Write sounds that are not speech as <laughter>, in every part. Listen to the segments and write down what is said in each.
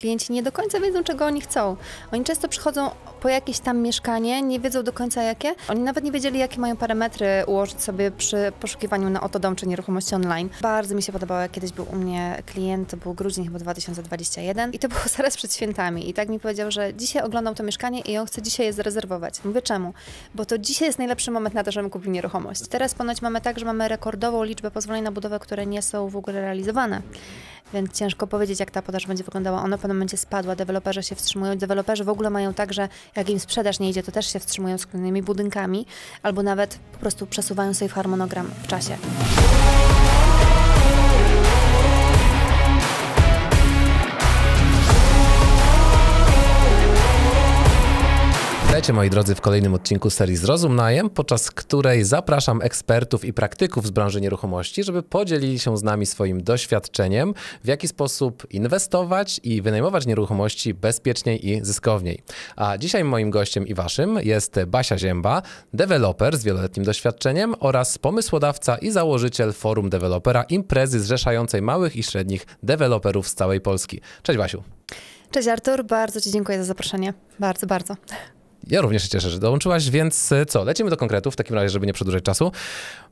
Klienci nie do końca wiedzą, czego oni chcą. Oni często przychodzą po jakieś tam mieszkanie, nie wiedzą do końca jakie. Oni nawet nie wiedzieli, jakie mają parametry ułożyć sobie przy poszukiwaniu na oto dom czy nieruchomości online. Bardzo mi się podobało, jak kiedyś był u mnie klient, to był grudzień chyba 2021 i to było <laughs> zaraz przed świętami. I tak mi powiedział, że dzisiaj oglądam to mieszkanie i on chce dzisiaj je zarezerwować. Mówię, czemu? Bo to dzisiaj jest najlepszy moment na to, żebym kupił nieruchomość. Teraz ponoć mamy tak, że mamy rekordową liczbę pozwoleń na budowę, które nie są w ogóle realizowane więc ciężko powiedzieć, jak ta podaż będzie wyglądała. Ona w pewnym momencie spadła, deweloperzy się wstrzymują. Deweloperzy w ogóle mają tak, że jak im sprzedaż nie idzie, to też się wstrzymują z kolejnymi budynkami, albo nawet po prostu przesuwają sobie harmonogram w czasie. Witajcie moi drodzy w kolejnym odcinku serii Zrozum Najem, podczas której zapraszam ekspertów i praktyków z branży nieruchomości, żeby podzielili się z nami swoim doświadczeniem, w jaki sposób inwestować i wynajmować nieruchomości bezpieczniej i zyskowniej. A dzisiaj moim gościem i waszym jest Basia Zięba, deweloper z wieloletnim doświadczeniem oraz pomysłodawca i założyciel Forum Dewelopera, imprezy zrzeszającej małych i średnich deweloperów z całej Polski. Cześć Basiu. Cześć Artur, bardzo Ci dziękuję za zaproszenie. Bardzo, bardzo. Ja również się cieszę, że dołączyłaś, więc e, co, lecimy do konkretów w takim razie, żeby nie przedłużać czasu.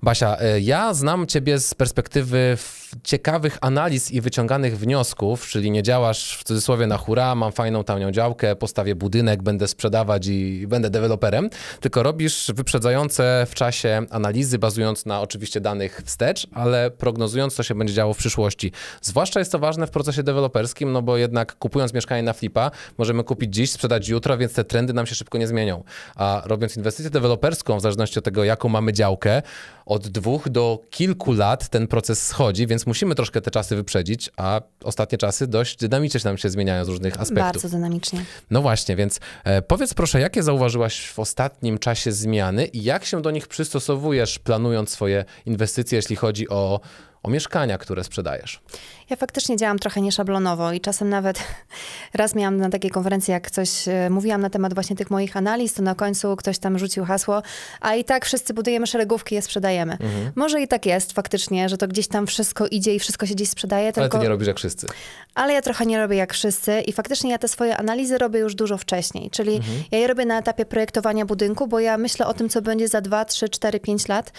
Basia, e, ja znam ciebie z perspektywy ciekawych analiz i wyciąganych wniosków, czyli nie działasz w cudzysłowie na hura, mam fajną tanią działkę, postawię budynek, będę sprzedawać i będę deweloperem, tylko robisz wyprzedzające w czasie analizy, bazując na oczywiście danych wstecz, ale prognozując, co się będzie działo w przyszłości. Zwłaszcza jest to ważne w procesie deweloperskim, no bo jednak kupując mieszkanie na flipa, możemy kupić dziś, sprzedać jutro, więc te trendy nam się szybko nie zmienią. A robiąc inwestycję deweloperską, w zależności od tego, jaką mamy działkę, od dwóch do kilku lat ten proces schodzi, więc musimy troszkę te czasy wyprzedzić, a ostatnie czasy dość dynamicznie nam się zmieniają z różnych aspektów. Bardzo dynamicznie. No właśnie, więc e, powiedz proszę, jakie zauważyłaś w ostatnim czasie zmiany i jak się do nich przystosowujesz, planując swoje inwestycje, jeśli chodzi o, o mieszkania, które sprzedajesz? Ja faktycznie działam trochę nieszablonowo i czasem nawet <laughs> raz miałam na takiej konferencji, jak coś e, mówiłam na temat właśnie tych moich analiz, to na końcu ktoś tam rzucił hasło, a i tak wszyscy budujemy szeregówki, je sprzedajemy. Mhm. Może i tak jest faktycznie, że to gdzieś tam wszystko idzie i wszystko się gdzieś sprzedaje. Tylko... Ale ty nie robisz jak wszyscy. Ale ja trochę nie robię jak wszyscy i faktycznie ja te swoje analizy robię już dużo wcześniej, czyli mhm. ja je robię na etapie projektowania budynku, bo ja myślę o tym, co będzie za 2, 3, 4, 5 lat.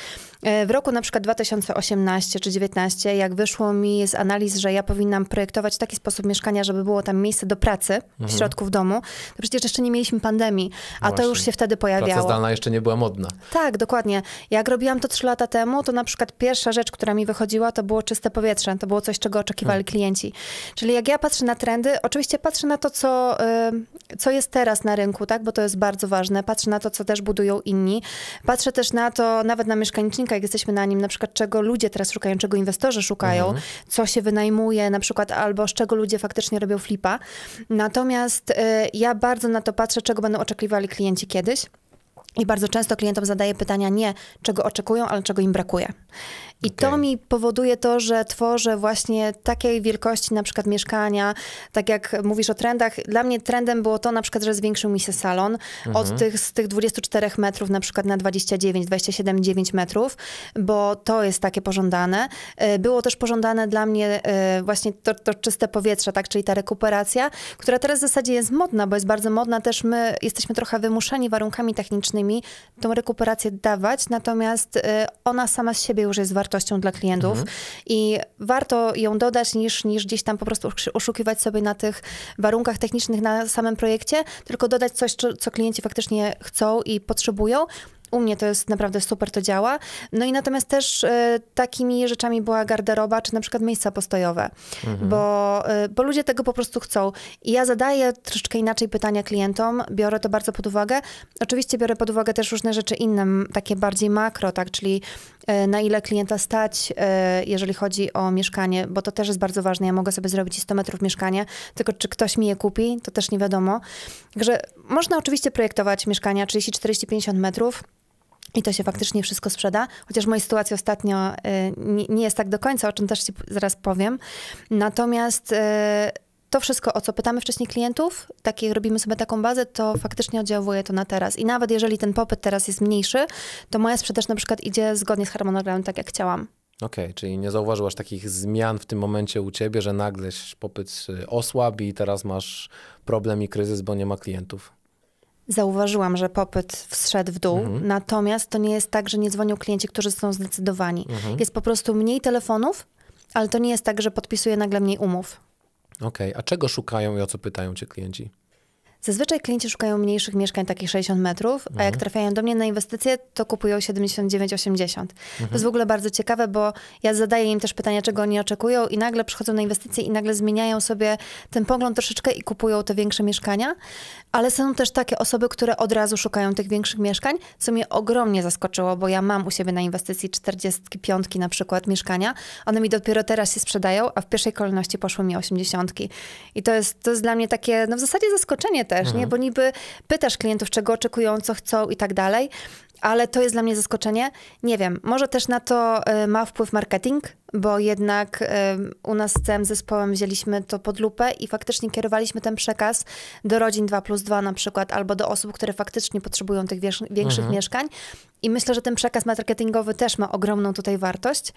E, w roku na przykład 2018 czy 2019, jak wyszło mi z analizy że ja powinnam projektować taki sposób mieszkania, żeby było tam miejsce do pracy mhm. w środku w domu, to no przecież jeszcze nie mieliśmy pandemii, a Właśnie. to już się wtedy pojawiało. Praca zdalna jeszcze nie była modna. Tak, dokładnie. Jak robiłam to trzy lata temu, to na przykład pierwsza rzecz, która mi wychodziła, to było czyste powietrze. To było coś, czego oczekiwali mhm. klienci. Czyli jak ja patrzę na trendy, oczywiście patrzę na to, co, y, co jest teraz na rynku, tak, bo to jest bardzo ważne. Patrzę na to, co też budują inni. Patrzę też na to, nawet na mieszkanicznika, jak jesteśmy na nim, na przykład czego ludzie teraz szukają, czego inwestorzy szukają, mhm. co się wynajmuje wynajmuje na przykład, albo z czego ludzie faktycznie robią flipa. Natomiast y, ja bardzo na to patrzę, czego będą oczekiwali klienci kiedyś. I bardzo często klientom zadaję pytania nie czego oczekują, ale czego im brakuje. I okay. to mi powoduje to, że tworzę właśnie takiej wielkości na przykład mieszkania, tak jak mówisz o trendach, dla mnie trendem było to na przykład, że zwiększył mi się salon mhm. od tych, z tych 24 metrów na przykład na 29, 27, 9 metrów, bo to jest takie pożądane. E, było też pożądane dla mnie e, właśnie to, to czyste powietrze, tak, czyli ta rekuperacja, która teraz w zasadzie jest modna, bo jest bardzo modna, też my jesteśmy trochę wymuszeni warunkami technicznymi tą rekuperację dawać, natomiast e, ona sama z siebie już jest warunkowa wartością dla klientów mhm. i warto ją dodać niż, niż gdzieś tam po prostu oszukiwać sobie na tych warunkach technicznych na samym projekcie, tylko dodać coś, co, co klienci faktycznie chcą i potrzebują. U mnie to jest naprawdę super, to działa. No i natomiast też y, takimi rzeczami była garderoba, czy na przykład miejsca postojowe, mhm. bo, y, bo ludzie tego po prostu chcą. I ja zadaję troszeczkę inaczej pytania klientom, biorę to bardzo pod uwagę. Oczywiście biorę pod uwagę też różne rzeczy inne, takie bardziej makro, tak, czyli E, na ile klienta stać, e, jeżeli chodzi o mieszkanie, bo to też jest bardzo ważne. Ja mogę sobie zrobić 100 metrów mieszkanie, tylko czy ktoś mi je kupi, to też nie wiadomo. Także można oczywiście projektować mieszkania 30, 40, 50 metrów. I to się faktycznie wszystko sprzeda, chociaż mojej sytuacji ostatnio e, nie jest tak do końca, o czym też Ci zaraz powiem. Natomiast to wszystko, o co pytamy wcześniej klientów, takie robimy sobie taką bazę, to faktycznie oddziałuje to na teraz. I nawet jeżeli ten popyt teraz jest mniejszy, to moja sprzedaż na przykład idzie zgodnie z harmonogramem, tak jak chciałam. Okej, okay, czyli nie zauważyłaś takich zmian w tym momencie u ciebie, że nagle popyt osłabi i teraz masz problem i kryzys, bo nie ma klientów. Zauważyłam, że popyt wszedł w dół, mhm. natomiast to nie jest tak, że nie dzwonią klienci, którzy są zdecydowani. Mhm. Jest po prostu mniej telefonów, ale to nie jest tak, że podpisuje nagle mniej umów. Okej, okay. a czego szukają i o co pytają cię klienci? Zazwyczaj klienci szukają mniejszych mieszkań, takich 60 metrów, a jak mhm. trafiają do mnie na inwestycje, to kupują 79-80. Mhm. To jest w ogóle bardzo ciekawe, bo ja zadaję im też pytania, czego oni oczekują i nagle przychodzą na inwestycje i nagle zmieniają sobie ten pogląd troszeczkę i kupują te większe mieszkania, ale są też takie osoby, które od razu szukają tych większych mieszkań, co mnie ogromnie zaskoczyło, bo ja mam u siebie na inwestycji 45 na przykład mieszkania, one mi dopiero teraz się sprzedają, a w pierwszej kolejności poszły mi 80. I to jest, to jest dla mnie takie, no w zasadzie zaskoczenie też, też, mhm. nie? Bo niby pytasz klientów, czego oczekują, co chcą i tak dalej, ale to jest dla mnie zaskoczenie. Nie wiem, może też na to y, ma wpływ marketing, bo jednak y, u nas z całym zespołem wzięliśmy to pod lupę i faktycznie kierowaliśmy ten przekaz do rodzin 2 plus 2 na przykład, albo do osób, które faktycznie potrzebują tych większych mhm. mieszkań. I myślę, że ten przekaz marketingowy też ma ogromną tutaj wartość.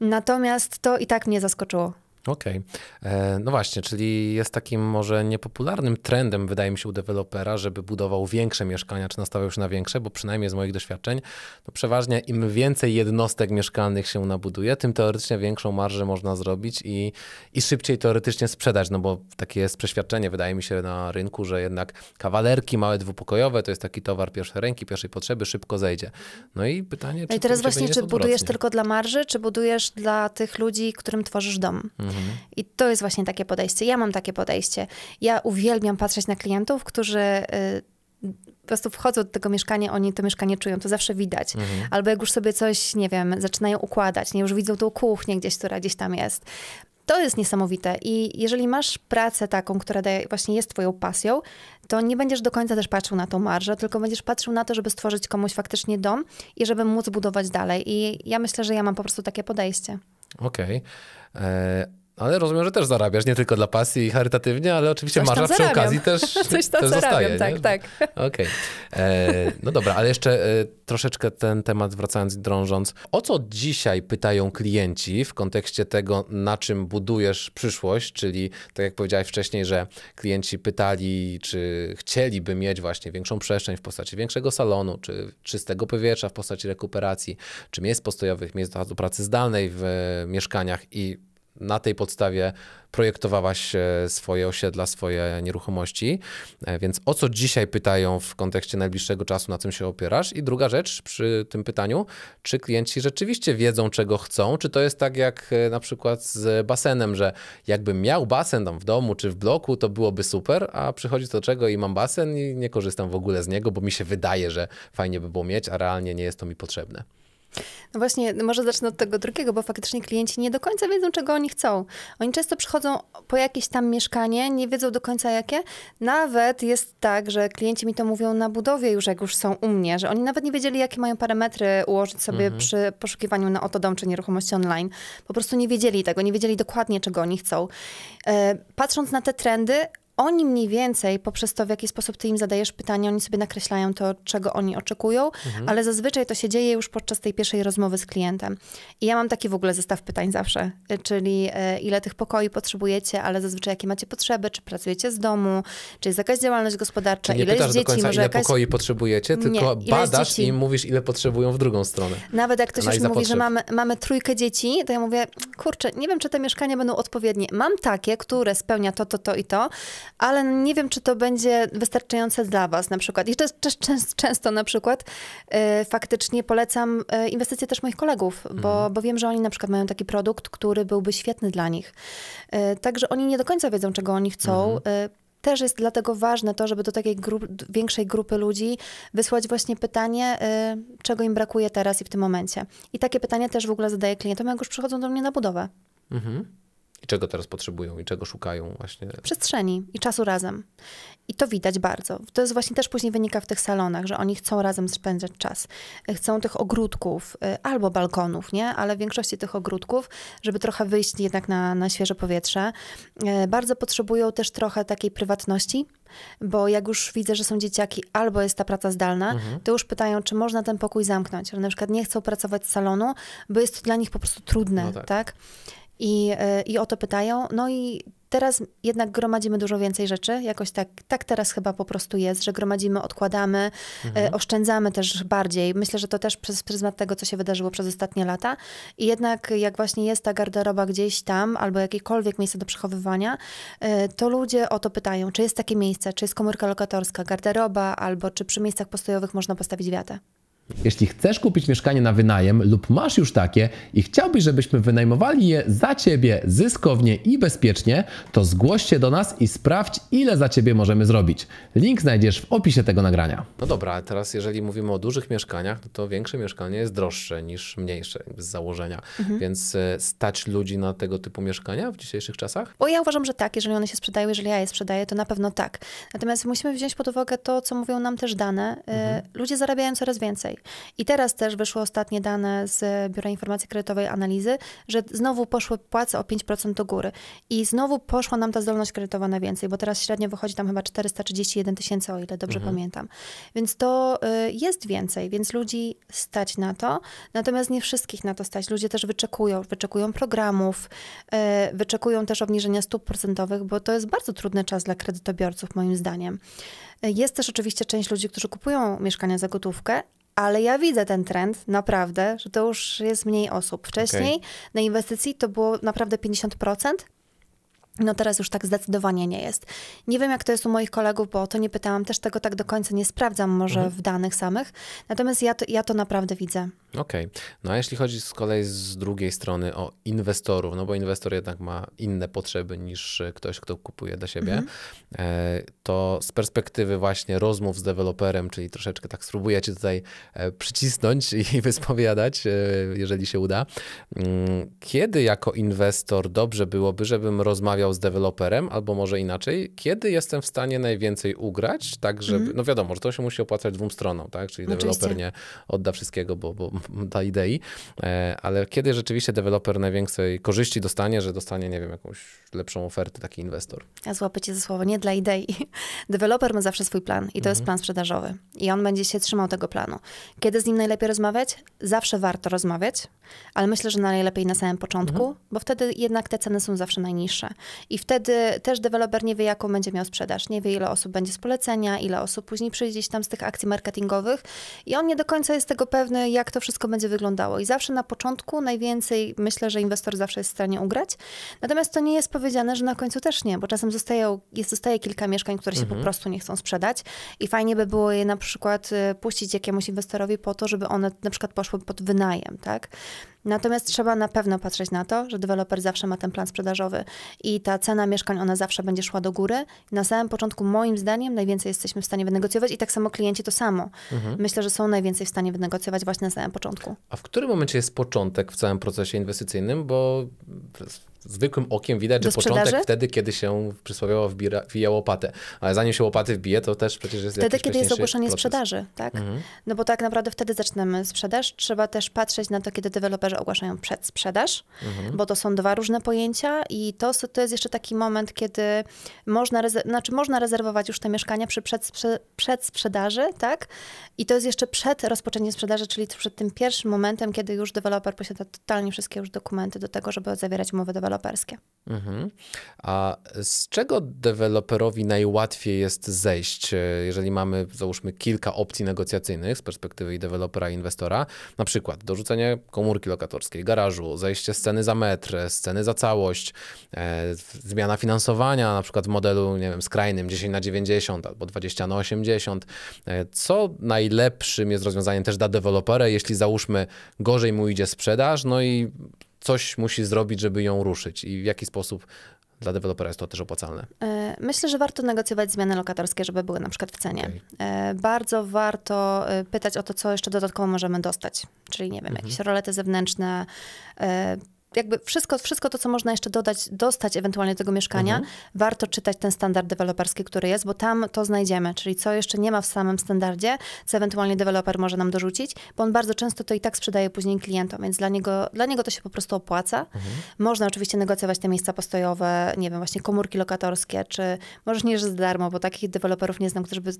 Natomiast to i tak mnie zaskoczyło. Okej. Okay. E, no właśnie, czyli jest takim może niepopularnym trendem, wydaje mi się, u dewelopera, żeby budował większe mieszkania, czy nastawiał się na większe, bo przynajmniej z moich doświadczeń, no przeważnie im więcej jednostek mieszkalnych się nabuduje, tym teoretycznie większą marżę można zrobić i, i szybciej teoretycznie sprzedać, no bo takie jest przeświadczenie, wydaje mi się, na rynku, że jednak kawalerki małe dwupokojowe to jest taki towar pierwszej ręki, pierwszej potrzeby, szybko zejdzie. No i pytanie, no czy... No i teraz właśnie, czy budujesz odwrotnie? tylko dla marży, czy budujesz dla tych ludzi, którym tworzysz dom? Mhm. I to jest właśnie takie podejście. Ja mam takie podejście. Ja uwielbiam patrzeć na klientów, którzy y, po prostu wchodzą do tego mieszkania, oni to mieszkanie czują, to zawsze widać. Mhm. Albo jak już sobie coś, nie wiem, zaczynają układać, nie, już widzą tą kuchnię gdzieś, która gdzieś tam jest. To jest niesamowite i jeżeli masz pracę taką, która daje, właśnie jest twoją pasją, to nie będziesz do końca też patrzył na tą marżę, tylko będziesz patrzył na to, żeby stworzyć komuś faktycznie dom i żeby móc budować dalej. I ja myślę, że ja mam po prostu takie podejście. Okej. Okay. E, ale rozumiem, że też zarabiasz, nie tylko dla pasji i charytatywnie, ale oczywiście Coś marza przy okazji też, <laughs> Coś tam też zarabiam, Tak, tak. Okej. Okay. E, no dobra, ale jeszcze e, troszeczkę ten temat wracając i drążąc. O co dzisiaj pytają klienci w kontekście tego, na czym budujesz przyszłość? Czyli tak jak powiedziałeś wcześniej, że klienci pytali, czy chcieliby mieć właśnie większą przestrzeń w postaci większego salonu, czy czystego powietrza w postaci rekuperacji, czy miejsc postojowych, miejsc do pracy zdalnej w mieszkaniach i na tej podstawie projektowałaś e, swoje osiedla, swoje nieruchomości. E, więc o co dzisiaj pytają w kontekście najbliższego czasu, na czym się opierasz? I druga rzecz przy tym pytaniu, czy klienci rzeczywiście wiedzą, czego chcą? Czy to jest tak jak e, na przykład z basenem, że jakbym miał basen tam w domu czy w bloku, to byłoby super, a przychodzi do czego i mam basen i nie korzystam w ogóle z niego, bo mi się wydaje, że fajnie by było mieć, a realnie nie jest to mi potrzebne. No właśnie, może zacznę od tego drugiego, bo faktycznie klienci nie do końca wiedzą, czego oni chcą. Oni często przychodzą po jakieś tam mieszkanie, nie wiedzą do końca jakie. Nawet jest tak, że klienci mi to mówią na budowie już, jak już są u mnie, że oni nawet nie wiedzieli, jakie mają parametry ułożyć sobie mhm. przy poszukiwaniu na oto dom czy nieruchomości online. Po prostu nie wiedzieli tego, nie wiedzieli dokładnie, czego oni chcą. E, patrząc na te trendy, oni mniej więcej poprzez to, w jaki sposób ty im zadajesz pytania, oni sobie nakreślają to, czego oni oczekują, mhm. ale zazwyczaj to się dzieje już podczas tej pierwszej rozmowy z klientem. I ja mam taki w ogóle zestaw pytań zawsze, y, czyli y, ile tych pokoi potrzebujecie, ale zazwyczaj jakie macie potrzeby, czy pracujecie z domu, czy jest jakaś działalność gospodarcza, ile dzieci, do końca, może ile jakaś... pokoi potrzebujecie, tylko Nie, badasz i mówisz, ile potrzebują w drugą stronę. Nawet jak ktoś już mówi, potrzeb. że mamy, mamy trójkę dzieci, to ja mówię, kurczę, nie wiem, czy te mieszkania będą odpowiednie. Mam takie, które spełnia to, to, to i to, ale nie wiem, czy to będzie wystarczające dla Was na przykład. I też, też często, często na przykład y, faktycznie polecam y, inwestycje też moich kolegów, bo, mhm. bo wiem, że oni na przykład mają taki produkt, który byłby świetny dla nich. Y, także oni nie do końca wiedzą, czego oni chcą. Mm też jest dlatego ważne to, żeby do takiej grup, większej grupy ludzi wysłać właśnie pytanie, y, czego im brakuje teraz i w tym momencie. I takie pytanie też w ogóle zadaję klientom, jak już przychodzą do mnie na budowę. Mhm i czego teraz potrzebują i czego szukają właśnie. Przestrzeni i czasu razem. I to widać bardzo. To jest właśnie też później wynika w tych salonach, że oni chcą razem spędzać czas. Chcą tych ogródków y, albo balkonów, nie? Ale w większości tych ogródków, żeby trochę wyjść jednak na, na świeże powietrze. Y, bardzo potrzebują też trochę takiej prywatności, bo jak już widzę, że są dzieciaki albo jest ta praca zdalna, mhm. to już pytają, czy można ten pokój zamknąć. Że na przykład nie chcą pracować z salonu, bo jest to dla nich po prostu trudne, no tak. tak? I, y, I o to pytają. No i teraz jednak gromadzimy dużo więcej rzeczy. Jakoś tak, tak teraz chyba po prostu jest, że gromadzimy, odkładamy, y, mhm. oszczędzamy też bardziej. Myślę, że to też przez pryzmat tego, co się wydarzyło przez ostatnie lata. I jednak jak właśnie jest ta garderoba gdzieś tam, albo jakiekolwiek miejsce do przechowywania, y, to ludzie o to pytają, czy jest takie miejsce, czy jest komórka lokatorska, garderoba, albo czy przy miejscach postojowych można postawić wiatę. Jeśli chcesz kupić mieszkanie na wynajem lub masz już takie i chciałbyś, żebyśmy wynajmowali je za Ciebie zyskownie i bezpiecznie, to zgłoś się do nas i sprawdź, ile za Ciebie możemy zrobić. Link znajdziesz w opisie tego nagrania. No dobra, a teraz jeżeli mówimy o dużych mieszkaniach, no to większe mieszkanie jest droższe niż mniejsze z założenia. Mhm. Więc e, stać ludzi na tego typu mieszkania w dzisiejszych czasach? Bo ja uważam, że tak. Jeżeli one się sprzedają, jeżeli ja je sprzedaję, to na pewno tak. Natomiast musimy wziąć pod uwagę to, co mówią nam też dane. E, mhm. Ludzie zarabiają coraz więcej. I teraz też wyszły ostatnie dane z Biura Informacji Kredytowej Analizy, że znowu poszły płace o 5% do góry i znowu poszła nam ta zdolność kredytowa na więcej, bo teraz średnio wychodzi tam chyba 431 tysięcy, o ile dobrze mhm. pamiętam. Więc to y, jest więcej, więc ludzi stać na to, natomiast nie wszystkich na to stać. Ludzie też wyczekują, wyczekują programów, y, wyczekują też obniżenia stóp procentowych, bo to jest bardzo trudny czas dla kredytobiorców, moim zdaniem. Y, jest też oczywiście część ludzi, którzy kupują mieszkania za gotówkę, ale ja widzę ten trend naprawdę, że to już jest mniej osób. Wcześniej okay. na inwestycji to było naprawdę 50%, no teraz już tak zdecydowanie nie jest. Nie wiem, jak to jest u moich kolegów, bo o to nie pytałam, też tego tak do końca nie sprawdzam może mhm. w danych samych, natomiast ja to, ja to naprawdę widzę. Okej. Okay. No a jeśli chodzi z kolei z drugiej strony o inwestorów, no bo inwestor jednak ma inne potrzeby niż ktoś, kto kupuje dla siebie, mhm. E, to z perspektywy właśnie rozmów z deweloperem, czyli troszeczkę tak spróbujecie tutaj e, przycisnąć i <laughs> wyspowiadać, e, jeżeli się uda. Mm, kiedy jako inwestor dobrze byłoby, żebym rozmawiał rozmawiał z deweloperem, albo może inaczej, kiedy jestem w stanie najwięcej ugrać, tak żeby, mm no wiadomo, że to się musi opłacać dwóm stronom, tak, czyli deweloper nie odda wszystkiego, bo, bo <laughs> da idei, e, ale kiedy rzeczywiście deweloper największej korzyści dostanie, że dostanie, nie wiem, jakąś lepszą ofertę taki inwestor. ja złapę cię za słowo, nie dla idei. <laughs> deweloper ma zawsze swój plan i to mm jest mhm. plan sprzedażowy i on będzie się trzymał tego planu. Kiedy z nim najlepiej rozmawiać? Zawsze warto rozmawiać, ale myślę, że najlepiej na samym początku, mm bo wtedy jednak te ceny są zawsze najniższe i wtedy też deweloper nie wie, jaką będzie miał sprzedaż, nie wie, ile osób będzie z polecenia, ile osób później przyjdzie tam z tych akcji marketingowych i on nie do końca jest tego pewny, jak to wszystko będzie wyglądało. I zawsze na początku najwięcej myślę, że inwestor zawsze jest w stanie ugrać. Natomiast to nie jest powiedziane, że na końcu też nie, bo czasem zostaje, jest, zostaje kilka mieszkań, które się mhm. po prostu nie chcą sprzedać i fajnie by było je na przykład e, puścić jakiemuś inwestorowi po to, żeby one na przykład poszły pod wynajem, tak? Natomiast trzeba na pewno patrzeć na to, że deweloper zawsze ma ten plan sprzedażowy i ta cena mieszkań, ona zawsze będzie szła do góry. Na samym początku, moim zdaniem, najwięcej jesteśmy w stanie wynegocjować i tak samo klienci to samo. Mhm. Myślę, że są najwięcej w stanie wynegocjować właśnie na samym początku. A w którym momencie jest początek w całym procesie inwestycyjnym? Bo zwykłym okiem widać, że początek wtedy, kiedy się przysłowiowo wbija, wbija łopatę. Ale zanim się łopaty wbije, to też przecież jest Wtedy, kiedy jest ogłoszenie proces. sprzedaży, tak? Mhm. No bo tak naprawdę wtedy zaczynamy sprzedaż. Trzeba też patrzeć na to, kiedy deweloperzy ogłaszają przedsprzedaż, mhm. bo to są dwa różne pojęcia i to, to jest jeszcze taki moment, kiedy można, znaczy można rezerwować już te mieszkania przy przedsprze- przedsprzedaży, tak? I to jest jeszcze przed rozpoczęciem sprzedaży, czyli przed tym pierwszym momentem, kiedy już deweloper posiada totalnie wszystkie już dokumenty do tego, żeby zawierać umowę deweloperów deweloperskie. Mhm. A z czego deweloperowi najłatwiej jest zejść, e, jeżeli mamy, załóżmy, kilka opcji negocjacyjnych z perspektywy i dewelopera, i inwestora? Na przykład dorzucenie komórki lokatorskiej, garażu, zejście z ceny za metr, z ceny za całość, e, zmiana finansowania, na przykład w modelu, nie wiem, skrajnym 10 na 90 albo 20 na 80. E, co najlepszym jest rozwiązaniem też dla dewelopera, jeśli załóżmy, gorzej mu idzie sprzedaż, no i coś musi zrobić, żeby ją ruszyć i w jaki sposób dla dewelopera jest to też opłacalne? E, myślę, że warto negocjować zmiany lokatorskie, żeby były na przykład w cenie. Okay. E, bardzo warto e, pytać o to, co jeszcze dodatkowo możemy dostać. Czyli, nie wiem, mm -hmm. jakieś rolety zewnętrzne, jakby wszystko, wszystko to, co można jeszcze dodać, dostać ewentualnie do tego mieszkania, mhm. warto czytać ten standard deweloperski, który jest, bo tam to znajdziemy, czyli co jeszcze nie ma w samym standardzie, co ewentualnie deweloper może nam dorzucić, bo on bardzo często to i tak sprzedaje później klientom, więc dla niego, dla niego to się po prostu opłaca. Mhm. Można oczywiście negocjować te miejsca postojowe, nie wiem, właśnie komórki lokatorskie, czy możesz nie, że za darmo, bo takich deweloperów nie znam, którzy by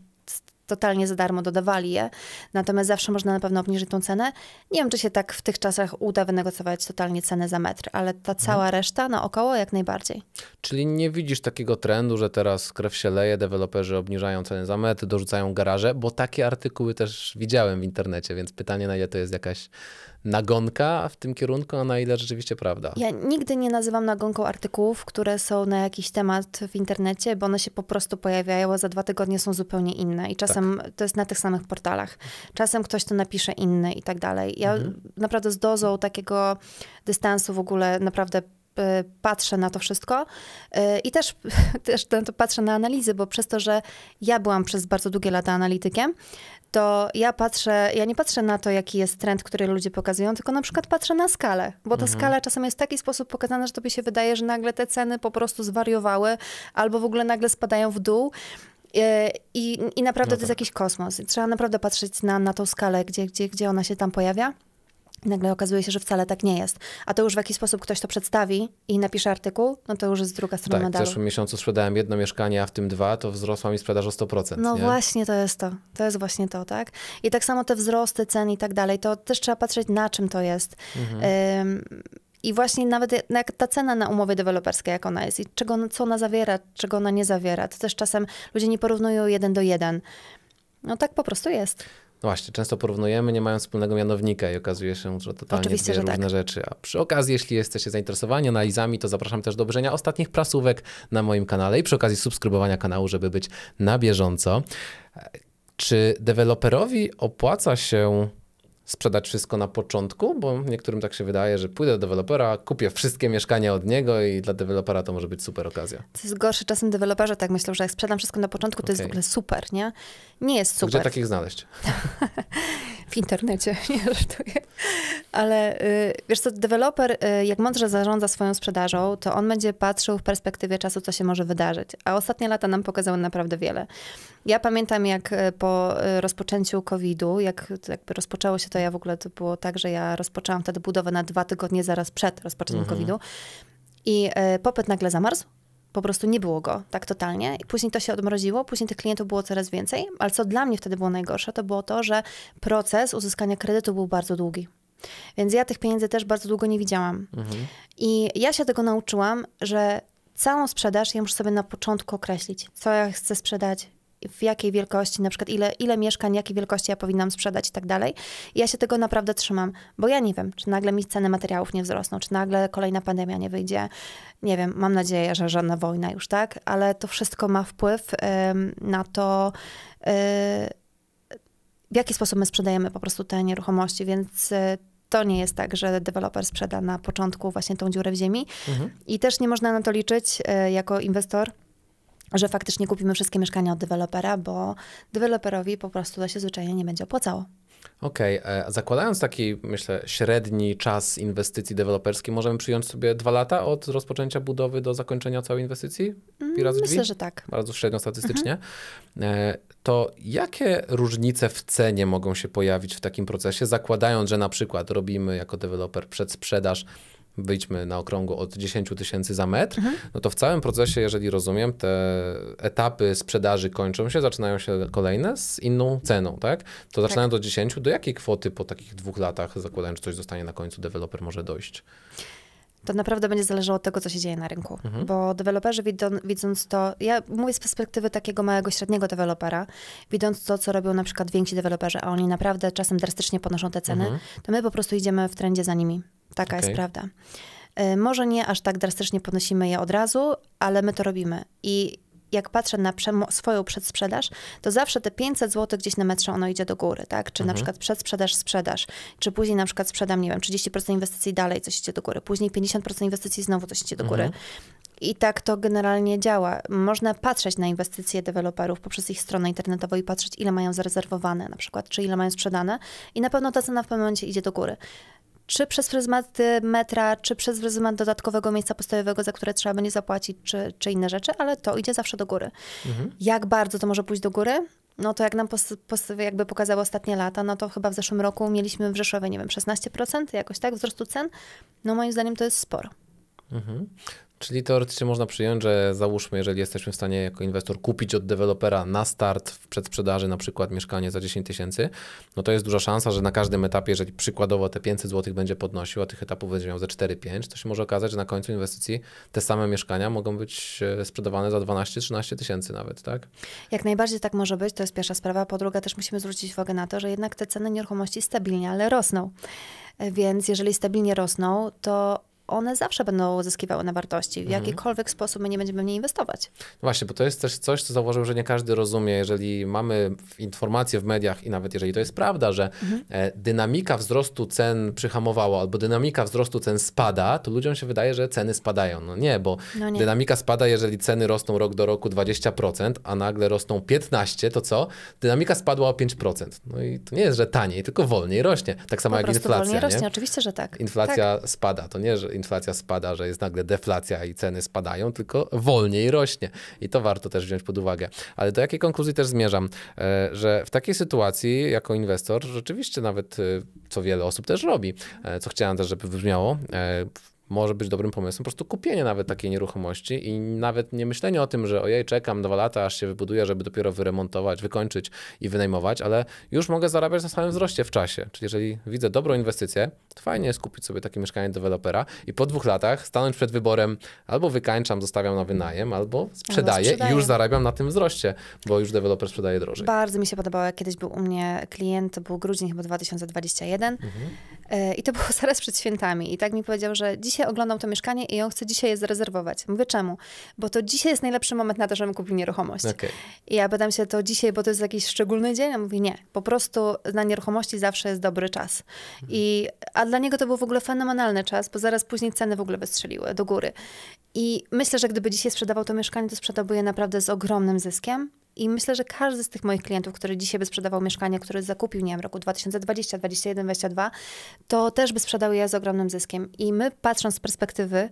totalnie za darmo dodawali je, natomiast zawsze można na pewno obniżyć tą cenę. Nie wiem, czy się tak w tych czasach uda wynegocjować totalnie cenę za metr, ale ta mhm. cała mhm. reszta naokoło no, jak najbardziej. Czyli nie widzisz takiego trendu, że teraz krew się leje, deweloperzy obniżają cenę za metr, dorzucają garaże, bo takie artykuły też widziałem w internecie, więc pytanie na ile to jest jakaś nagonka w tym kierunku, a na ile rzeczywiście prawda? Ja nigdy nie nazywam nagonką artykułów, które są na jakiś temat w internecie, bo one się po prostu pojawiają, a za dwa tygodnie są zupełnie inne. I czasem tak. to jest na tych samych portalach. Czasem ktoś to napisze inny i tak dalej. Ja mhm. naprawdę z dozą takiego dystansu w ogóle naprawdę Y, patrzę na to wszystko y, i też, <laughs> też na to patrzę na analizy, bo przez to, że ja byłam przez bardzo długie lata analitykiem, to ja patrzę, ja nie patrzę na to, jaki jest trend, który ludzie pokazują, tylko na przykład patrzę na skalę, bo ta mhm. skala czasem jest w taki sposób pokazana, że tobie się wydaje, że nagle te ceny po prostu zwariowały albo w ogóle nagle spadają w dół. Y, I, i naprawdę no tak. to jest tak. jakiś kosmos. Trzeba naprawdę patrzeć na, na tą skalę, gdzie, gdzie, gdzie ona się tam pojawia. Nagle okazuje się, że wcale tak nie jest. A to już w jakiś sposób ktoś to przedstawi i napisze artykuł, no to już jest druga strona tak, medalu. W zeszłym miesiącu sprzedałem jedno mieszkanie, a w tym dwa, to wzrosła mi sprzedaż o 100%. No nie? właśnie to jest to. To jest właśnie to, tak? I tak samo te wzrosty cen i tak dalej, to też trzeba patrzeć na czym to jest. Mhm. Ym, i właśnie nawet no jak ta cena na umowie deweloperskiej, jak ona jest i czego, co ona zawiera, czego ona nie zawiera, to też czasem ludzie nie porównują jeden do jeden. No tak po prostu jest. Właśnie, często porównujemy, nie mając wspólnego mianownika i okazuje się, że totalnie Oczywiście, że różne tak. rzeczy. A przy okazji, jeśli jesteście zainteresowani analizami, to zapraszam też do obejrzenia ostatnich prasówek na moim kanale i przy okazji subskrybowania kanału, żeby być na bieżąco. E, czy deweloperowi opłaca się sprzedać wszystko na początku, bo niektórym tak się wydaje, że pójdę do dewelopera, kupię wszystkie mieszkania od niego i dla dewelopera to może być super okazja. To jest gorsze, czasem deweloperze tak myślą, że jak sprzedam wszystko na początku, to okay. jest w ogóle super, nie? Nie jest super. Gdzie takich znaleźć? <laughs> w internecie <laughs> nie żartuję. Ale y, wiesz co, deweloper y, jak mądrze zarządza swoją sprzedażą, to on będzie patrzył w perspektywie czasu, co się może wydarzyć. A ostatnie lata nam pokazały naprawdę wiele. Ja pamiętam, jak y, po rozpoczęciu COVID-u, jak jakby rozpoczęło się to, ja w ogóle to było tak, że ja rozpoczęłam wtedy budowę na dwa tygodnie zaraz przed rozpoczęciem mhm. COVID-u. I popyt nagle zamarzł, po prostu nie było go tak totalnie. I później to się odmroziło, później tych klientów było coraz więcej, ale co dla mnie wtedy było najgorsze, to było to, że proces uzyskania kredytu był bardzo długi. Więc ja tych pieniędzy też bardzo długo nie widziałam. Mhm. I ja się tego nauczyłam, że całą sprzedaż ja muszę sobie na początku określić, co ja chcę sprzedać, w jakiej wielkości, na przykład ile, ile mieszkań, jakiej wielkości ja powinnam sprzedać i tak dalej. Ja się tego naprawdę trzymam, bo ja nie wiem, czy nagle mi ceny materiałów nie wzrosną, czy nagle kolejna pandemia nie wyjdzie. Nie wiem, mam nadzieję, że żadna wojna już, tak? Ale to wszystko ma wpływ na to, e, w jaki sposób my sprzedajemy po prostu te nieruchomości, więc... E, to nie jest tak, że deweloper sprzeda na początku właśnie tą dziurę w ziemi. Mhm. I też nie można na to liczyć e, jako inwestor, że faktycznie kupimy wszystkie mieszkania od dewelopera, bo deweloperowi po prostu to się zwyczajnie nie będzie opłacało. Okej, okay. E, zakładając taki, myślę, średni czas inwestycji deweloperskiej, możemy przyjąć sobie dwa lata od rozpoczęcia budowy do zakończenia całej inwestycji? Mm, Razy Myślę, drzwi? że tak. Bardzo średnio statystycznie. Mhm. E, to jakie różnice w cenie mogą się pojawić w takim procesie, zakładając, że na przykład robimy jako deweloper przedsprzedaż wyjdźmy na okrągło od 10 tysięcy za metr, mhm. no to w całym procesie, jeżeli rozumiem, te etapy sprzedaży kończą się, zaczynają się kolejne z inną ceną, tak? To tak. zaczynają tak. do 10, do jakiej kwoty po takich dwóch latach, zakładając, że coś zostanie na końcu, deweloper może dojść? To naprawdę będzie zależało od tego, co się dzieje na rynku, mhm. bo deweloperzy widzą, widząc to, ja mówię z perspektywy takiego małego, średniego dewelopera, widząc to, co robią na przykład więksi deweloperzy, a oni naprawdę czasem drastycznie podnoszą te ceny, mhm. to my po prostu idziemy w trendzie za nimi. Taka okay. jest prawda. E, może nie aż tak drastycznie podnosimy je od razu, ale my to robimy. I jak patrzę na swoją przedsprzedaż, to zawsze te 500 zł gdzieś na metrze ono idzie do góry, tak? Czy mhm. na przykład przedsprzedaż, sprzedaż, czy później na przykład sprzedam, nie wiem, 30% inwestycji dalej, coś idzie do góry, później 50% inwestycji znowu coś idzie do góry. Mhm. I tak to generalnie działa. Można patrzeć na inwestycje deweloperów poprzez ich stronę internetową i patrzeć, ile mają zarezerwowane na przykład, czy ile mają sprzedane i na pewno ta cena w pewnym momencie idzie do góry czy przez pryzmat metra, czy przez pryzmat dodatkowego miejsca postojowego, za które trzeba będzie zapłacić, czy, czy inne rzeczy, ale to idzie zawsze do góry. Mhm. Jak bardzo to może pójść do góry? No to jak nam jakby pokazały ostatnie lata, no to chyba w zeszłym roku mieliśmy w Rzeszowie, nie wiem, 16%, jakoś tak, wzrostu cen. No moim zdaniem to jest sporo. Mhm. Czyli teoretycznie można przyjąć, że załóżmy, jeżeli jesteśmy w stanie jako inwestor kupić od dewelopera na start w przedsprzedaży na przykład mieszkanie za 10 tysięcy, no to jest duża szansa, że na każdym etapie, jeżeli przykładowo te 500 zł będzie podnosił, a tych etapów będzie miał ze 4-5, to się może okazać, że na końcu inwestycji te same mieszkania mogą być e, sprzedawane za 12-13 tysięcy nawet, tak? Jak najbardziej tak może być, to jest pierwsza sprawa. Po drugie też musimy zwrócić uwagę na to, że jednak te ceny nieruchomości stabilnie, ale rosną. E, więc jeżeli stabilnie rosną, to one zawsze będą zyskiwały na wartości. W mhm. jakikolwiek sposób my nie będziemy w nie inwestować. No właśnie, bo to jest też coś, co założyłem, że nie każdy rozumie. Jeżeli mamy informacje w mediach i nawet jeżeli to jest prawda, że mhm. E, dynamika wzrostu cen przyhamowała albo dynamika wzrostu cen spada, to ludziom się wydaje, że ceny spadają. No nie, bo no nie. dynamika spada, jeżeli ceny rosną rok do roku 20%, a nagle rosną 15%, to co? Dynamika spadła o 5%. No i to nie jest, że taniej, tylko wolniej rośnie. Tak samo po jak inflacja. Wolniej nie? rośnie, oczywiście, że tak. Inflacja tak. spada. To nie, że inflacja spada, że jest nagle deflacja i ceny spadają, tylko wolniej rośnie. I to warto też wziąć pod uwagę. Ale do jakiej konkluzji też zmierzam, e, że w takiej sytuacji jako inwestor rzeczywiście nawet, e, co wiele osób też robi, e, co chciałem też, żeby wybrzmiało, może być dobrym pomysłem po prostu kupienie nawet takiej nieruchomości i nawet nie myślenie o tym, że ojej, czekam dwa lata, aż się wybuduje, żeby dopiero wyremontować, wykończyć i wynajmować, ale już mogę zarabiać na samym wzroście w czasie. Czyli jeżeli widzę dobrą inwestycję, to fajnie jest kupić sobie takie mieszkanie dewelopera i po dwóch latach stanąć przed wyborem albo wykańczam, zostawiam na wynajem, albo sprzedaję, i już zarabiam na tym wzroście, bo już deweloper sprzedaje drożej. Bardzo mi się podobało, jak kiedyś był u mnie klient, to był grudzień chyba 2021, mhm. E, I to było <laughs> zaraz przed świętami. I tak mi powiedział, że dzisiaj oglądam to mieszkanie i on chce dzisiaj je zarezerwować. Mówię, czemu? Bo to dzisiaj jest najlepszy moment na to, żebym kupił nieruchomość. Okay. I ja pytam się, to dzisiaj, bo to jest jakiś szczególny dzień? A mówi, nie. Po prostu na nieruchomości zawsze jest dobry czas. Mhm. I, a dla niego to był w ogóle fenomenalny czas, bo zaraz później ceny w ogóle wystrzeliły do góry. I myślę, że gdyby dzisiaj sprzedawał to mieszkanie, to sprzedałby je naprawdę z ogromnym zyskiem. I myślę, że każdy z tych moich klientów, który dzisiaj by sprzedawał mieszkanie, który zakupił, nie wiem, roku 2020, 2021, 2022, to też by sprzedał je z ogromnym zyskiem. I my patrząc z perspektywy,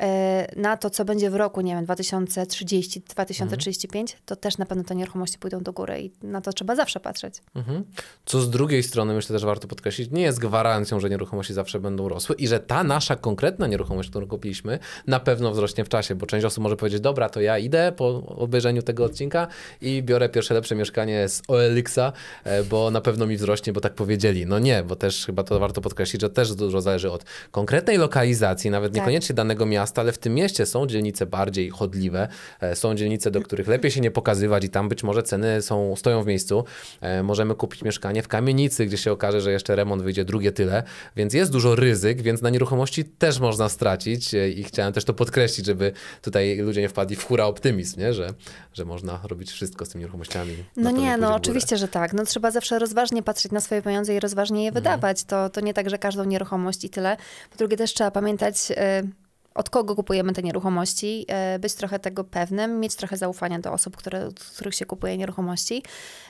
E, na to, co będzie w roku, nie wiem, 2030, 2035, mhm. to też na pewno te nieruchomości pójdą do góry i na to trzeba zawsze patrzeć. Mhm. Co z drugiej strony, myślę też warto podkreślić, nie jest gwarancją, że nieruchomości zawsze będą rosły i że ta nasza konkretna nieruchomość, którą kupiliśmy, na pewno wzrośnie w czasie, bo część osób może powiedzieć, dobra, to ja idę po obejrzeniu tego odcinka i biorę pierwsze lepsze mieszkanie z OLX-a, e, bo na pewno mi wzrośnie, bo tak powiedzieli. No nie, bo też chyba to warto podkreślić, że też dużo zależy od konkretnej lokalizacji, nawet tak. niekoniecznie danego miasta, ale w tym mieście są dzielnice bardziej chodliwe, e, są dzielnice, do których lepiej się nie pokazywać i tam być może ceny są, stoją w miejscu. E, możemy kupić mieszkanie w kamienicy, gdzie się okaże, że jeszcze remont wyjdzie drugie tyle, więc jest dużo ryzyk, więc na nieruchomości też można stracić e, i chciałem też to podkreślić, żeby tutaj ludzie nie wpadli w hura optymizm, nie? Że, że można robić wszystko z tymi nieruchomościami. No nie, no oczywiście, że tak. No trzeba zawsze rozważnie patrzeć na swoje pieniądze i rozważnie je mhm. wydawać. To, to nie tak, że każdą nieruchomość i tyle. Po drugie też trzeba pamiętać... Y od kogo kupujemy te nieruchomości, e, być trochę tego pewnym, mieć trochę zaufania do osób, które, od których się kupuje nieruchomości,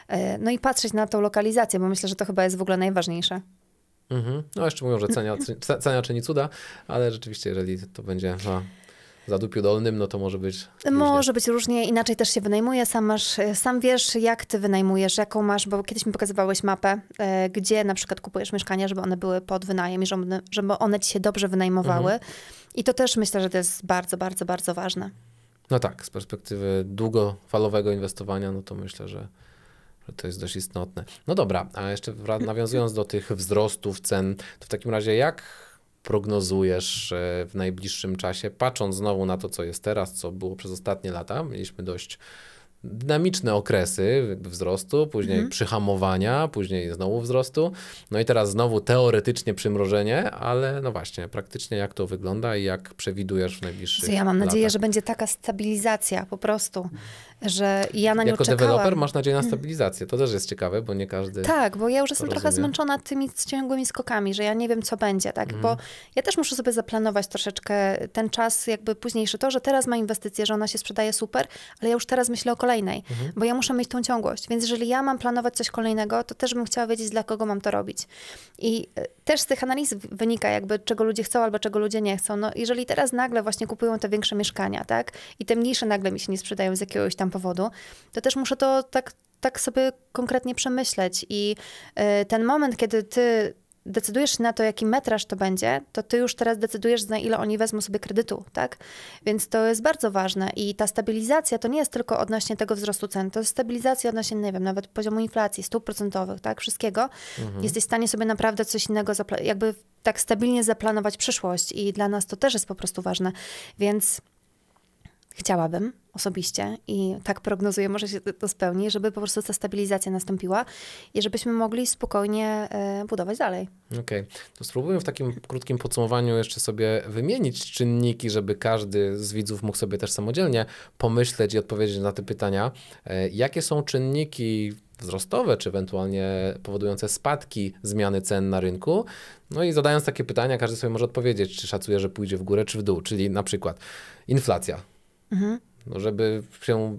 e, no i patrzeć na tą lokalizację, bo myślę, że to chyba jest w ogóle najważniejsze. Mhm. No jeszcze mówią, że cenia, <laughs> cenia czyni cuda, ale rzeczywiście, jeżeli to będzie za zadupiu dolnym, no to może być. Może różnie. być różnie, inaczej też się wynajmuje. Sam, masz, sam wiesz, jak ty wynajmujesz, jaką masz, bo kiedyś mi pokazywałeś mapę, e, gdzie na przykład kupujesz mieszkania, żeby one były pod wynajem i żeby, żeby one ci się dobrze wynajmowały. Mhm. I to też myślę, że to jest bardzo, bardzo, bardzo ważne. No tak, z perspektywy długofalowego inwestowania, no to myślę, że, że to jest dość istotne. No dobra, a jeszcze <laughs> nawiązując do tych wzrostów cen, to w takim razie jak prognozujesz e, w najbliższym czasie, patrząc znowu na to, co jest teraz, co było przez ostatnie lata? Mieliśmy dość dynamiczne okresy wzrostu, później mm. przyhamowania, później znowu wzrostu. No i teraz znowu teoretycznie przymrożenie, ale no właśnie, praktycznie jak to wygląda i jak przewidujesz w najbliższych Ja mam latach. nadzieję, że będzie taka stabilizacja po prostu, że ja na nią Jako czekałam. deweloper masz nadzieję na stabilizację. To też jest ciekawe, bo nie każdy. Tak, bo ja już jestem trochę zmęczona tymi ciągłymi skokami, że ja nie wiem, co będzie, tak? Mm. Bo ja też muszę sobie zaplanować troszeczkę ten czas, jakby późniejszy. To, że teraz ma inwestycję, że ona się sprzedaje super, ale ja już teraz myślę o kolejnej, mm. bo ja muszę mieć tą ciągłość. Więc jeżeli ja mam planować coś kolejnego, to też bym chciała wiedzieć, dla kogo mam to robić. I e, też z tych analiz wynika, jakby czego ludzie chcą albo czego ludzie nie chcą. No, jeżeli teraz nagle właśnie kupują te większe mieszkania, tak? I te mniejsze nagle mi się nie sprzedają z jakiegoś tam powodu, to też muszę to tak, tak sobie konkretnie przemyśleć. I y, ten moment, kiedy ty decydujesz na to, jaki metraż to będzie, to ty już teraz decydujesz, na ile oni wezmą sobie kredytu, tak? Więc to jest bardzo ważne i ta stabilizacja to nie jest tylko odnośnie tego wzrostu cen, to jest stabilizacja odnośnie, nie wiem, nawet poziomu inflacji, stóp procentowych, tak? Wszystkiego. Mhm. Jesteś w stanie sobie naprawdę coś innego, jakby tak stabilnie zaplanować przyszłość i dla nas to też jest po prostu ważne. Więc chciałabym osobiście i tak prognozuję, może się to spełni, żeby po prostu ta stabilizacja nastąpiła i żebyśmy mogli spokojnie e, budować dalej. Okej, okay. to spróbuję w takim krótkim podsumowaniu jeszcze sobie wymienić czynniki, żeby każdy z widzów mógł sobie też samodzielnie pomyśleć i odpowiedzieć na te pytania. E, jakie są czynniki wzrostowe, czy ewentualnie powodujące spadki zmiany cen na rynku. No i zadając takie pytania, każdy sobie może odpowiedzieć, czy szacuje, że pójdzie w górę, czy w dół. Czyli na przykład inflacja Mhm. No, żeby się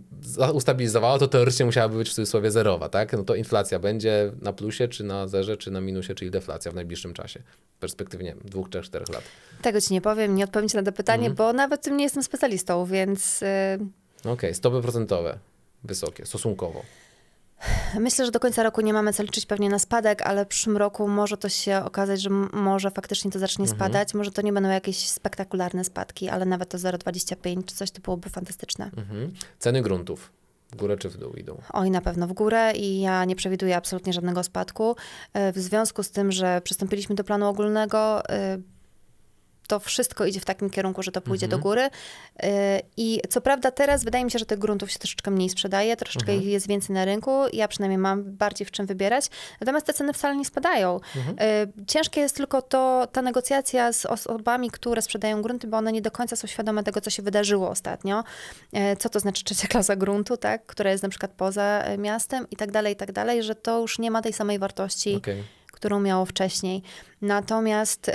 ustabilizowała, to teoretycznie musiałaby być w cudzysłowie zerowa, tak? No to inflacja będzie na plusie, czy na zerze, czy na minusie, czyli deflacja w najbliższym czasie. W perspektywie, nie wiem, dwóch, trzech, czterech lat. Tego ci nie powiem, nie odpowiem ci na to pytanie, mhm. bo nawet tym nie jestem specjalistą, więc... Y, Okej, okay, stopy procentowe wysokie, stosunkowo. Myślę, że do końca roku nie mamy co liczyć pewnie na spadek, ale w przyszłym roku może to się okazać, że może faktycznie to zacznie mhm. spadać. Może to nie będą jakieś spektakularne spadki, ale nawet to 0,25 czy coś to byłoby fantastyczne. Mhm. Ceny gruntów. W górę czy w dół idą? Oj, na pewno w górę i ja nie przewiduję absolutnie żadnego spadku. E, w związku z tym, że przystąpiliśmy do planu ogólnego, e, to wszystko idzie w takim kierunku, że to pójdzie mhm. do góry. Y, I co prawda teraz wydaje mi się, że tych gruntów się troszeczkę mniej sprzedaje, troszeczkę mhm. ich jest więcej na rynku. Ja przynajmniej mam bardziej w czym wybierać. Natomiast te ceny wcale nie spadają. Mhm. Y, ciężkie jest tylko to, ta negocjacja z osobami, które sprzedają grunty, bo one nie do końca są świadome tego, co się wydarzyło ostatnio. Y, co to znaczy trzecia klasa gruntu, tak? która jest na przykład poza miastem i tak dalej, i tak dalej, że to już nie ma tej samej wartości, okay. którą miało wcześniej. Natomiast y,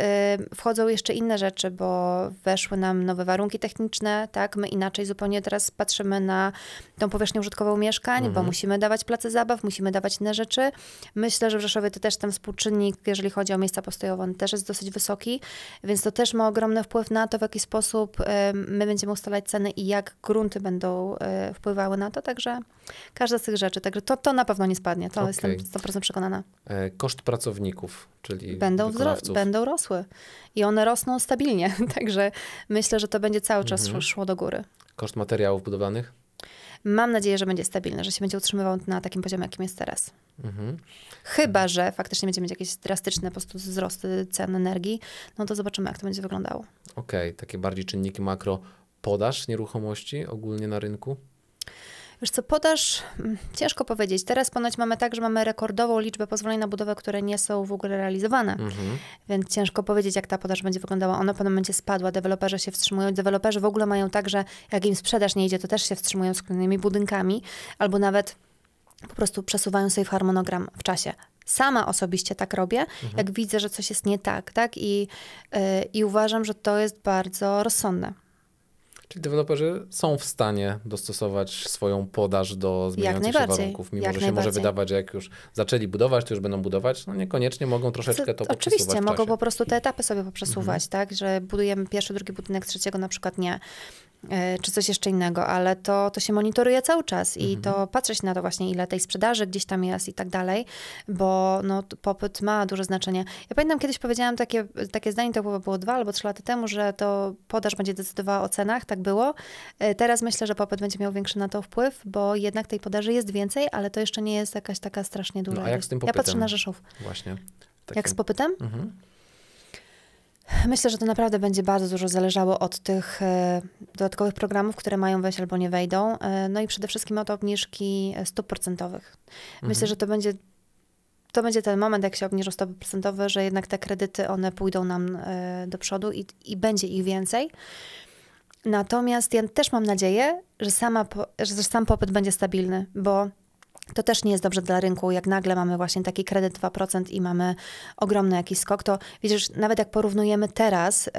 wchodzą jeszcze inne rzeczy, bo weszły nam nowe warunki techniczne, tak? My inaczej zupełnie teraz patrzymy na tą powierzchnię użytkową mieszkań, mhm. bo musimy dawać place zabaw, musimy dawać inne rzeczy. Myślę, że w Rzeszowie to też ten współczynnik, jeżeli chodzi o miejsca postojowe, on też jest dosyć wysoki, więc to też ma ogromny wpływ na to, w jaki sposób y, my będziemy ustalać ceny i jak grunty będą y, wpływały na to, także każda z tych rzeczy. Także to, to na pewno nie spadnie, to okay. jestem 100% przekonana. E, koszt pracowników, czyli... Będą będą rosły i one rosną stabilnie, <laughs> także myślę, że to będzie cały czas mhm. szło do góry. Koszt materiałów budowanych? Mam nadzieję, że będzie stabilny, że się będzie utrzymywał na takim poziomie, jakim jest teraz. Mhm. Chyba, że faktycznie będziemy mieć jakieś drastyczne po prostu wzrosty cen energii, no to zobaczymy, jak to będzie wyglądało. Okej, okay, takie bardziej czynniki makro. Podaż nieruchomości ogólnie na rynku? Wiesz co, podaż, mm, ciężko powiedzieć. Teraz ponoć mamy tak, że mamy rekordową liczbę pozwoleń na budowę, które nie są w ogóle realizowane. Mhm. Więc ciężko powiedzieć, jak ta podaż będzie wyglądała. Ona po pewnym momencie spadła, deweloperzy się wstrzymują. Deweloperzy w ogóle mają tak, że jak im sprzedaż nie idzie, to też się wstrzymują z kolejnymi budynkami, albo nawet po prostu przesuwają sobie w harmonogram w czasie. Sama osobiście tak robię, mhm. jak widzę, że coś jest nie tak, tak? I, yy, I uważam, że to jest bardzo rozsądne. Czyli deweloperzy są w stanie dostosować swoją podaż do zmieniających się warunków, mimo jak że się może wydawać, że jak już zaczęli budować, to już będą budować, no niekoniecznie mogą troszeczkę to, to Oczywiście, mogą po prostu te etapy sobie poprzesuwać, mhm. tak, że budujemy pierwszy, drugi budynek, trzeciego na przykład nie e, czy coś jeszcze innego, ale to, to się monitoruje cały czas i mhm. to patrzeć na to właśnie, ile tej sprzedaży gdzieś tam jest i tak dalej, bo no, popyt ma duże znaczenie. Ja pamiętam, kiedyś powiedziałam takie, takie zdanie, to chyba było dwa albo trzy lata temu, że to podaż będzie decydowała o cenach, tak tak było. E, teraz myślę, że popyt będzie miał większy na to wpływ, bo jednak tej podaży jest więcej, ale to jeszcze nie jest jakaś taka strasznie no, duża. No, a jak z tym popytem? Ja patrzę na Rzeszów. Właśnie. Tak jak z popytem? Mhm. Myślę, że to naprawdę będzie bardzo dużo zależało od tych e, dodatkowych programów, które mają wejść albo nie wejdą. E, no i przede wszystkim od obniżki stóp procentowych. Myślę, mhm. że to będzie to będzie ten moment, jak się obniżą stopy procentowe, że jednak te kredyty, one pójdą nam do przodu i, i będzie ich więcej. Natomiast ja też mam nadzieję, że, sama, że sam popyt będzie stabilny, bo to też nie jest dobrze dla rynku, jak nagle mamy właśnie taki kredyt 2% i mamy ogromny jakiś skok, to widzisz, nawet jak porównujemy teraz y,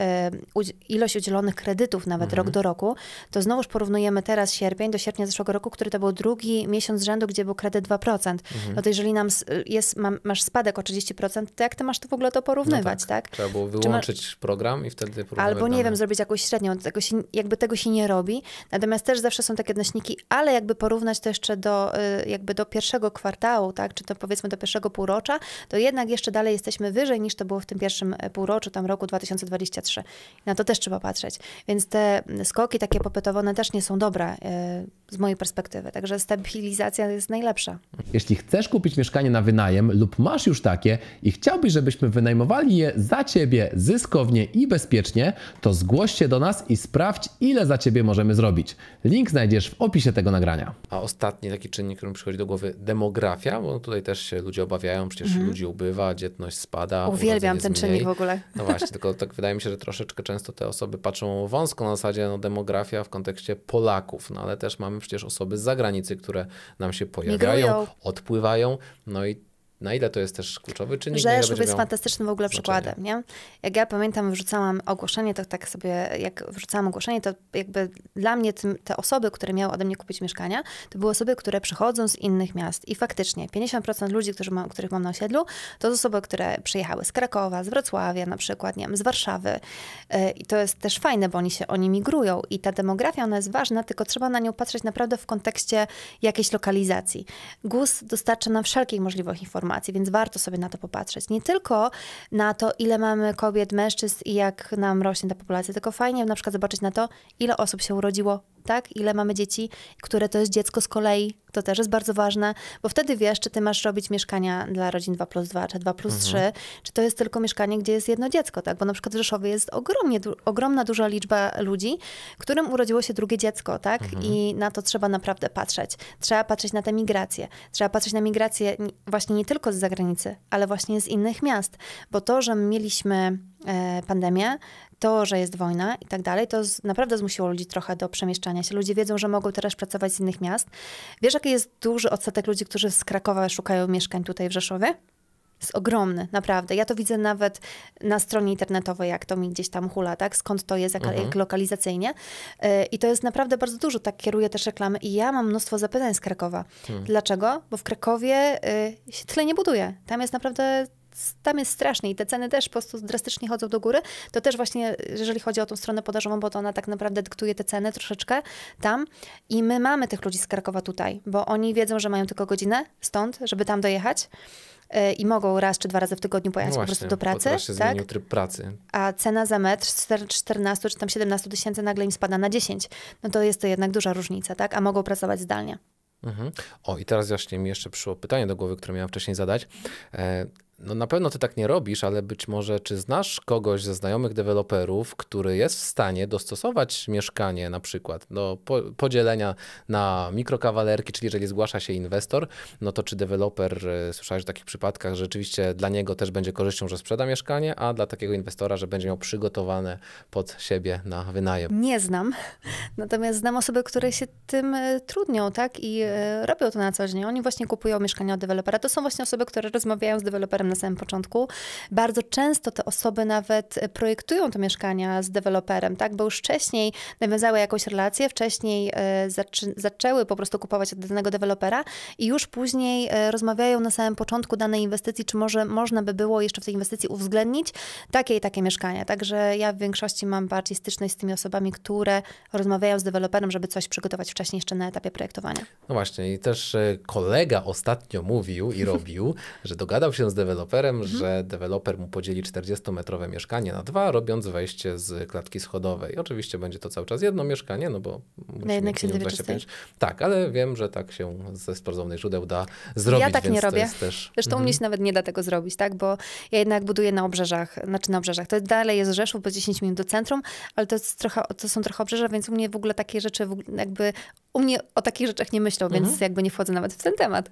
ilość udzielonych kredytów nawet mhm. rok do roku, to znowuż porównujemy teraz sierpień do sierpnia zeszłego roku, który to był drugi miesiąc rzędu, gdzie był kredyt 2%. Mhm. No to jeżeli nam jest, masz spadek o 30%, to jak ty masz to w ogóle to porównywać, no tak. tak? Trzeba było wyłączyć program i wtedy porównać. Albo dane. nie wiem, zrobić jakąś średnią, tego się, jakby tego się nie robi. Natomiast też zawsze są takie odnośniki, ale jakby porównać to jeszcze do y, jakby do pierwszego kwartału, tak, czy to powiedzmy do pierwszego półrocza, to jednak jeszcze dalej jesteśmy wyżej niż to było w tym pierwszym e, półroczu, tam roku 2023. Na to też trzeba patrzeć. Więc te skoki takie popytowe, one też nie są dobre e, z mojej perspektywy. Także stabilizacja jest najlepsza. Jeśli chcesz kupić mieszkanie na wynajem lub masz już takie i chciałbyś, żebyśmy wynajmowali je za ciebie zyskownie i bezpiecznie, to zgłoś się do nas i sprawdź, ile za ciebie możemy zrobić. Link znajdziesz w opisie tego nagrania. A ostatni taki czynnik, który mi przychodzi do głowy demografia, bo tutaj też się ludzie obawiają, przecież mhm. ludzi ubywa, dzietność spada. Uwielbiam ten czynnik w ogóle. No właśnie, tylko tak wydaje mi się, że troszeczkę często te osoby patrzą wąsko na zasadzie no, demografia w kontekście Polaków, no ale też mamy przecież osoby z zagranicy, które nam się pojawiają, Migrują. odpływają, no i na ile to jest też kluczowy czynnik? Rzeszów jest fantastycznym w ogóle znaczenie. przykładem, nie? Jak ja pamiętam, wrzucałam ogłoszenie, to tak sobie, jak wrzucałam ogłoszenie, to jakby dla mnie tym, te osoby, które miały ode mnie kupić mieszkania, to były osoby, które przychodzą z innych miast. I faktycznie 50% ludzi, którzy których mam na osiedlu, to osoby, które przyjechały z Krakowa, z Wrocławia na przykład, nie wiem, z Warszawy. E, I to jest też fajne, bo oni się, oni migrują i ta demografia, ona jest ważna, tylko trzeba na nią patrzeć naprawdę w kontekście jakiejś lokalizacji. GUS dostarcza nam wszelkich możliwych informacji informacji, więc warto sobie na to popatrzeć. Nie tylko na to, ile mamy kobiet, mężczyzn i jak nam rośnie ta populacja, tylko fajnie na przykład zobaczyć na to, ile osób się urodziło tak? Ile mamy dzieci, które to jest dziecko z kolei, to też jest bardzo ważne, bo wtedy wiesz, czy ty masz robić mieszkania dla rodzin 2 plus 2, czy 2 plus mhm. 3, czy to jest tylko mieszkanie, gdzie jest jedno dziecko, tak? Bo na przykład w Rzeszowie jest ogromnie, du ogromna duża liczba ludzi, którym urodziło się drugie dziecko, tak? Mhm. I na to trzeba naprawdę patrzeć. Trzeba patrzeć na tę migrację. Trzeba patrzeć na migrację właśnie nie tylko z zagranicy, ale właśnie z innych miast, bo to, że mieliśmy E, pandemia, to, że jest wojna i tak dalej, to naprawdę zmusiło ludzi trochę do przemieszczania się. Ludzie wiedzą, że mogą teraz pracować z innych miast. Wiesz, jaki jest duży odsetek ludzi, którzy z Krakowa szukają mieszkań tutaj w Rzeszowie? Jest ogromny, naprawdę. Ja to widzę nawet na stronie internetowej, jak to mi gdzieś tam hula, tak? Skąd to jest, jak, mhm. jak lokalizacyjnie. Yy, I to jest naprawdę bardzo dużo, tak kieruję też reklamy. I ja mam mnóstwo zapytań z Krakowa. Hmm. Dlaczego? Bo w Krakowie yy, się tyle nie buduje. Tam jest naprawdę tam jest strasznie i te ceny też po prostu drastycznie chodzą do góry, to też właśnie, jeżeli chodzi o tą stronę podażową, bo to ona tak naprawdę dyktuje te ceny troszeczkę tam i my mamy tych ludzi z Krakowa tutaj, bo oni wiedzą, że mają tylko godzinę stąd, żeby tam dojechać e, i mogą raz czy dwa razy w tygodniu pojechać no właśnie, po prostu do pracy. Tak? tak? tryb pracy. A cena za metr z 14 czy tam 17 tysięcy nagle im spada na 10. No to jest to jednak duża różnica, tak? A mogą pracować zdalnie. Mhm. O, i teraz właśnie mi jeszcze przyszło pytanie do głowy, które miałem wcześniej zadać. E, no na pewno ty tak nie robisz, ale być może czy znasz kogoś ze znajomych deweloperów, który jest w stanie dostosować mieszkanie na przykład do po podzielenia na mikrokawalerki, czyli jeżeli zgłasza się inwestor, no to czy deweloper, y, słyszałeś w takich przypadkach, że rzeczywiście dla niego też będzie korzyścią, że sprzeda mieszkanie, a dla takiego inwestora, że będzie miał przygotowane pod siebie na wynajem? Nie znam, <laughs> natomiast znam osoby, które się tym y, trudnią, tak, i y, robią to na co dzień. Oni właśnie kupują mieszkania od dewelopera. To są właśnie osoby, które rozmawiają z deweloperem na samym początku, bardzo często te osoby nawet projektują te mieszkania z deweloperem, tak? Bo już wcześniej nawiązały jakąś relację, wcześniej e, zaczęły po prostu kupować od danego dewelopera i już później e, rozmawiają na samym początku danej inwestycji, czy może można by było jeszcze w tej inwestycji uwzględnić takie i takie mieszkania. Także ja w większości mam bardziej styczność z tymi osobami, które rozmawiają z deweloperem, żeby coś przygotować wcześniej jeszcze na etapie projektowania. No właśnie i też e, kolega ostatnio mówił i robił, <laughs> że dogadał się z deweloperem, deweloperem, mhm. że deweloper mu podzieli 40-metrowe mieszkanie na dwa, robiąc wejście z klatki schodowej. Oczywiście będzie to cały czas jedno mieszkanie, no bo no musimy jednak się 25. Tak, ale wiem, że tak się ze sprawdzonych źródeł da zrobić. Ja tak nie robię. Też... Zresztą mhm. mnie się nawet nie da tego zrobić, tak? Bo ja jednak buduję na obrzeżach, znaczy na obrzeżach. To dalej jest Rzeszów, bo 10 minut do centrum, ale to, jest trochę, to są trochę obrzeża, więc u mnie w ogóle takie rzeczy jakby u mnie o takich rzeczach nie myślą, więc mhm. jakby nie wchodzę nawet w ten temat.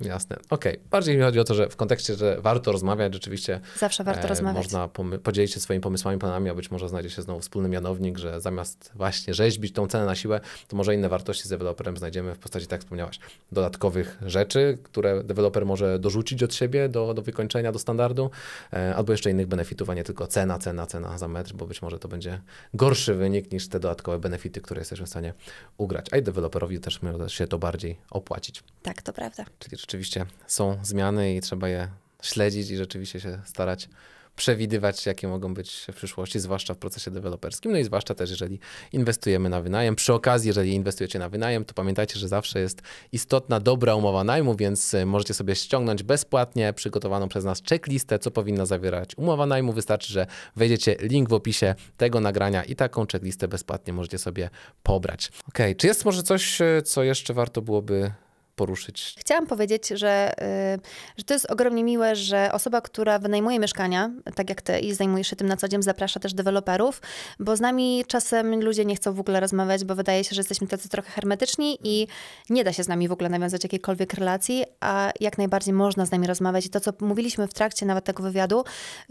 Jasne. Okej. Okay. Bardziej mi chodzi o to, że w kontekście, że warto rozmawiać, rzeczywiście. Zawsze warto e, rozmawiać. Można podzielić się swoimi pomysłami, planami, a być może znajdzie się znowu wspólny mianownik, że zamiast właśnie rzeźbić tą cenę na siłę, to może inne wartości z deweloperem znajdziemy w postaci, tak wspomniałaś, dodatkowych rzeczy, które deweloper może dorzucić od siebie do, do wykończenia, do standardu, e, albo jeszcze innych benefitów, a nie tylko cena, cena, cena za metr, bo być może to będzie gorszy wynik niż te dodatkowe benefity, które jesteśmy w stanie ugrać. A i deweloperowi też może się to bardziej opłacić. Tak, to prawda. Czyli rzeczywiście są zmiany i trzeba je śledzić i rzeczywiście się starać przewidywać, jakie mogą być w przyszłości, zwłaszcza w procesie deweloperskim, no i zwłaszcza też, jeżeli inwestujemy na wynajem. Przy okazji, jeżeli inwestujecie na wynajem, to pamiętajcie, że zawsze jest istotna, dobra umowa najmu, więc y, możecie sobie ściągnąć bezpłatnie przygotowaną przez nas checklistę, co powinna zawierać umowa najmu. Wystarczy, że wejdziecie link w opisie tego nagrania i taką checklistę bezpłatnie możecie sobie pobrać. Ok, czy jest może coś, y, co jeszcze warto byłoby poruszyć? Chciałam powiedzieć, że, y, że to jest ogromnie miłe, że osoba, która wynajmuje mieszkania, tak jak ty, i zajmujesz się tym na co dzień, zaprasza też deweloperów, bo z nami czasem ludzie nie chcą w ogóle rozmawiać, bo wydaje się, że jesteśmy tacy trochę hermetyczni i nie da się z nami w ogóle nawiązać jakiejkolwiek relacji, a jak najbardziej można z nami rozmawiać. I to, co mówiliśmy w trakcie nawet tego wywiadu,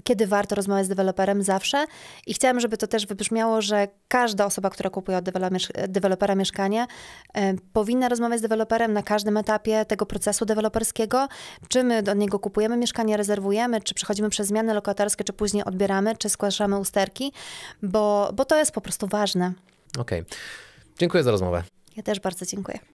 kiedy warto rozmawiać z deweloperem, zawsze. I chciałam, żeby to też wybrzmiało, że każda osoba, która kupuje od dewelopera mieszkanie, y, powinna rozmawiać z deweloperem na każdym etapie tego procesu deweloperskiego, czy my do niego kupujemy mieszkanie, rezerwujemy, czy przechodzimy przez zmiany lokatorskie, czy później odbieramy, czy skłaszamy usterki, bo, bo to jest po prostu ważne. Okej. Okay. Dziękuję za rozmowę. Ja też bardzo dziękuję.